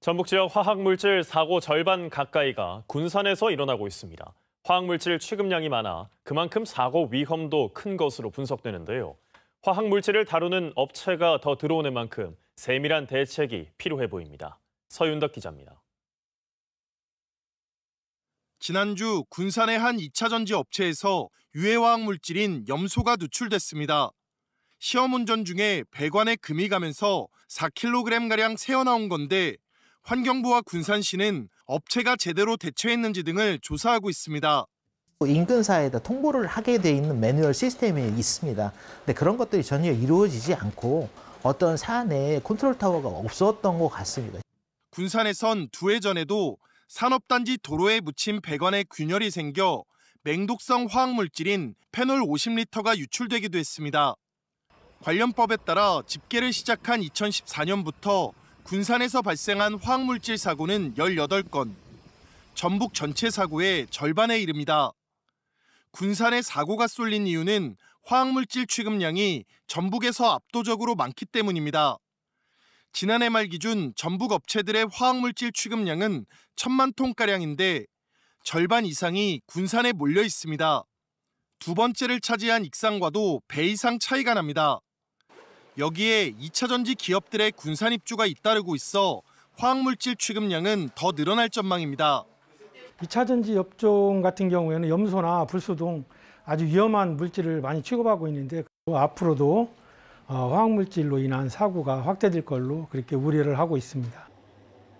전북 지역 화학물질 사고 절반 가까이가 군산에서 일어나고 있습니다. 화학물질 취급량이 많아 그만큼 사고 위험도 큰 것으로 분석되는데요. 화학물질을 다루는 업체가 더 들어오는 만큼 세밀한 대책이 필요해 보입니다. 서윤덕 기자입니다. 지난주 군산의 한 2차 전지 업체에서 유해화학 물질인 염소가 누출됐습니다. 시험 운전 중에 배관에 금이 가면서 4kg가량 새어나온 건데 환경부와 군산시는 업체가 제대로 대처했는지 등을 조사하고 있습니다. 인근사에다 통보를 하게 돼 있는 매뉴얼 시스템이 있습니다. 근데 그런 것들이 전혀 이루어지지 않고 어떤 사내 컨트롤 타워가 없었던 것 같습니다. 군산에선 두 해 전에도 산업단지 도로에 묻힌 배관에 균열이 생겨 맹독성 화학물질인 페놀 50리터가 유출되기도 했습니다. 관련법에 따라 집계를 시작한 2014년부터 군산에서 발생한 화학물질 사고는 18건, 전북 전체 사고의 절반에 이릅니다. 군산에 사고가 쏠린 이유는 화학물질 취급량이 전북에서 압도적으로 많기 때문입니다. 지난해 말 기준 전북 업체들의 화학물질 취급량은 천만 톤가량인데 절반 이상이 군산에 몰려 있습니다. 두 번째를 차지한 익산과도 배 이상 차이가 납니다. 여기에 2차 전지 기업들의 군산 입주가 잇따르고 있어 화학물질 취급량은 더 늘어날 전망입니다. 2차 전지 업종 같은 경우에는 염소나 불소등 아주 위험한 물질을 많이 취급하고 있는데 그 앞으로도 어, 화학물질로 인한 사고가 확대될 걸로 그렇게 우려를 하고 있습니다.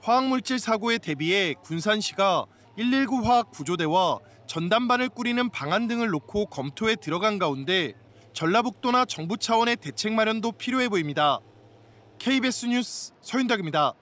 화학물질 사고에 대비해 군산시가 119 화학구조대와 전담반을 꾸리는 방안 등을 놓고 검토에 들어간 가운데 전라북도나 정부 차원의 대책 마련도 필요해 보입니다. KBS 뉴스 서윤덕입니다.